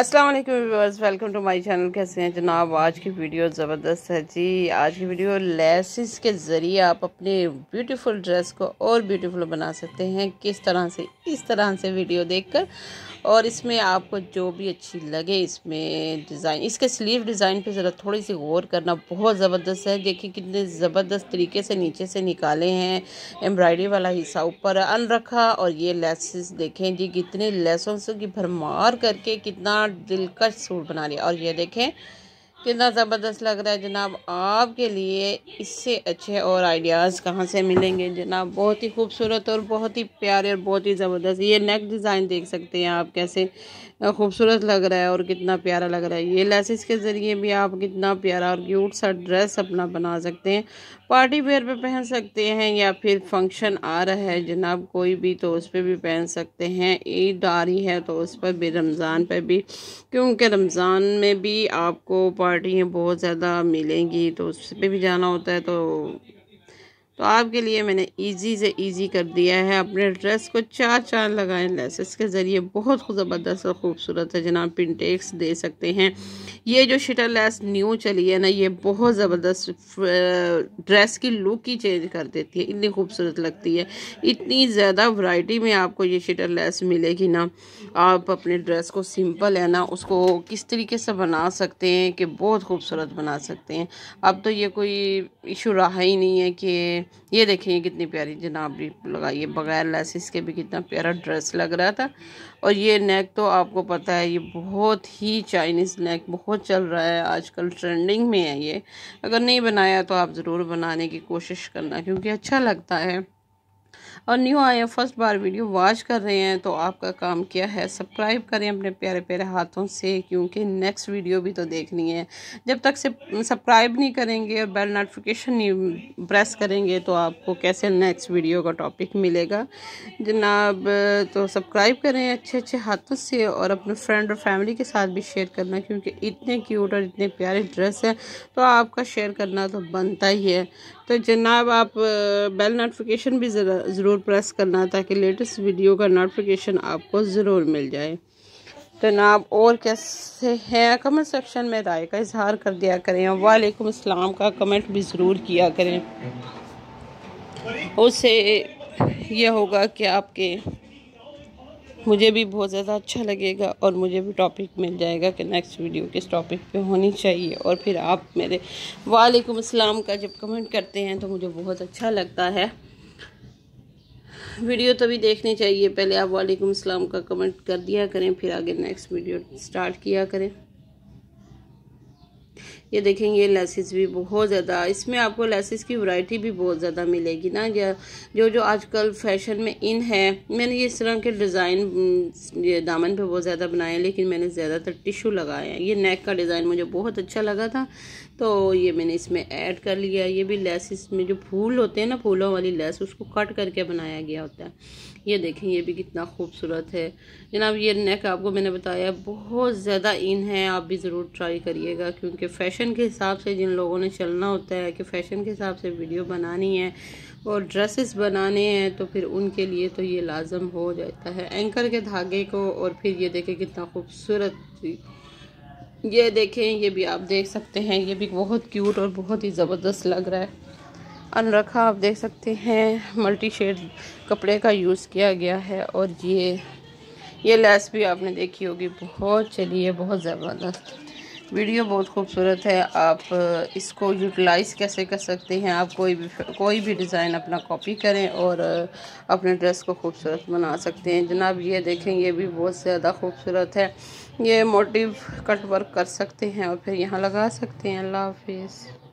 अस्सलाम वालेकुम viewers welcome to my channel कैसे हैं जनाब आज की वीडियो ज़बरदस्त है जी आज की वीडियो लेसिस के ज़रिए आप अपने ब्यूटीफुल ड्रेस को और ब्यूटीफुल बना सकते हैं किस तरह से इस तरह से वीडियो देखकर और इसमें आपको जो भी अच्छी लगे इसमें डिज़ाइन इसके स्लीव डिज़ाइन पे ज़रा थोड़ी सी गौर करना बहुत ज़बरदस्त है देखिए कितने ज़बरदस्त तरीके से नीचे से निकाले हैं एम्ब्रॉयडरी वाला हिस्सा ऊपर अन रखा और ये लेसेस देखें जी कितने लेसों की भरमार करके कितना दिलकश सूट बना लिया और ये देखें कितना ज़बरदस्त लग रहा है जनाब आपके लिए इससे अच्छे और आइडियाज़ कहाँ से मिलेंगे जनाब बहुत ही खूबसूरत और बहुत ही प्यारे और बहुत ही ज़बरदस्त ये नेक डिज़ाइन देख सकते हैं आप कैसे खूबसूरत लग रहा है और कितना प्यारा लग रहा है ये लेसिस के ज़रिए भी आप कितना प्यारा और क्यूट सा ड्रेस अपना बना सकते हैं पार्टी वेयर पर पहन सकते हैं या फिर फंक्शन आ रहा है जनाब कोई भी तो उस पर भी पहन सकते हैं ईद आ रही है तो उस पर भी रमज़ान पर भी क्योंकि रमज़ान में भी आपको हैं बहुत ज़्यादा मिलेंगी तो उस पर भी जाना होता है तो तो आपके लिए मैंने इजी से इजी कर दिया है अपने ड्रेस को चार चार लगाएं लेसेस के ज़रिए बहुत ज़बरदस्त और ख़ूबसूरत है जनाब पिंटेक्स दे सकते हैं ये जो शटर लेस न्यू चली है ना ये बहुत ज़बरदस्त ड्रेस की लुक ही चेंज कर देती है इतनी खूबसूरत लगती है इतनी ज़्यादा वैरायटी में आपको ये शटर लेस मिलेगी ना आप अपने ड्रेस को सिंपल है ना उसको किस तरीके से बना सकते हैं कि बहुत खूबसूरत बना सकते हैं अब तो ये कोई इशू रहा ही नहीं है कि ये देखें कितनी प्यारी जनाब भी लगाइए बगैर लेसिस के भी कितना प्यारा ड्रेस लग रहा था और ये नेक तो आपको पता है ये बहुत ही चाइनीज़ नेक बहुत बहुत चल रहा है आजकल ट्रेंडिंग में है ये अगर नहीं बनाया तो आप ज़रूर बनाने की कोशिश करना क्योंकि अच्छा लगता है और न्यू आए हैं फर्स्ट बार वीडियो वॉच कर रहे हैं तो आपका काम क्या है सब्सक्राइब करें अपने प्यारे प्यारे हाथों से क्योंकि नेक्स्ट वीडियो भी तो देखनी है जब तक से सब्सक्राइब नहीं करेंगे और बेल नोटिफिकेशन नहीं प्रेस करेंगे तो आपको कैसे नेक्स्ट वीडियो का टॉपिक मिलेगा जनाब तो सब्सक्राइब करें अच्छे अच्छे हाथों से और अपने फ्रेंड और फैमिली के साथ भी शेयर करना क्योंकि इतने क्यूट और इतने प्यारे ड्रेस हैं तो आपका शेयर करना तो बनता ही है तो जनाब आप बेल नोटिफिकेशन भी ज़रूर प्रेस करना ताकि लेटेस्ट वीडियो का नोटिफिकेशन आपको ज़रूर मिल जाए तो जनाब और कैसे हैं कमेंट सेक्शन में राय का इजहार कर दिया करें वालेकुम अस्सलाम का कमेंट भी ज़रूर किया करें उससे यह होगा कि आपके मुझे भी बहुत ज़्यादा अच्छा लगेगा और मुझे भी टॉपिक मिल जाएगा कि नेक्स्ट वीडियो किस टॉपिक पे होनी चाहिए और फिर आप मेरे वालेकुम अस्सलाम का जब कमेंट करते हैं तो मुझे बहुत अच्छा लगता है वीडियो तो तभी देखनी चाहिए पहले आप वालेकुम अस्सलाम का कमेंट कर दिया करें फिर आगे नेक्स्ट वीडियो स्टार्ट किया करें ये देखें ये लेसिस भी बहुत ज़्यादा इसमें आपको लेसिस की वैरायटी भी बहुत ज़्यादा मिलेगी ना या जो जो आजकल फैशन में इन है मैंने ये इस तरह के डिज़ाइन ये दामन पे बहुत ज़्यादा बनाए लेकिन मैंने ज़्यादातर टिशू लगाए हैं ये नेक का डिज़ाइन मुझे बहुत अच्छा लगा था तो ये मैंने इसमें ऐड कर लिया ये भी लेसिस में जो फूल होते हैं ना फूलों वाली लेस उसको कट करके बनाया गया होता है ये देखें ये भी कितना खूबसूरत है जनाब ये नेक आपको मैंने बताया बहुत ज़्यादा इन है आप भी ज़रूर ट्राई करिएगा क्योंकि फैशन फैशन के हिसाब से जिन लोगों ने चलना होता है कि फैशन के हिसाब से वीडियो बनानी है और ड्रेसेस बनाने हैं तो फिर उनके लिए तो ये लाजम हो जाता है एंकर के धागे को और फिर ये देखें कितना खूबसूरत ये देखें ये भी आप देख सकते हैं ये भी बहुत क्यूट और बहुत ही ज़बरदस्त लग रहा है अनरखा आप देख सकते हैं मल्टी शेड कपड़े का यूज़ किया गया है और ये ये लैस भी आपने देखी होगी बहुत चली है बहुत ज़बरदस्त वीडियो बहुत खूबसूरत है आप इसको यूटिलाइज़ कैसे कर सकते हैं आप कोई भी कोई भी डिज़ाइन अपना कॉपी करें और अपने ड्रेस को खूबसूरत बना सकते हैं जनाब ये देखें ये भी बहुत ज़्यादा खूबसूरत है ये मोटिव कट वर्क कर सकते हैं और फिर यहाँ लगा सकते हैं अल्लाह हाफिज़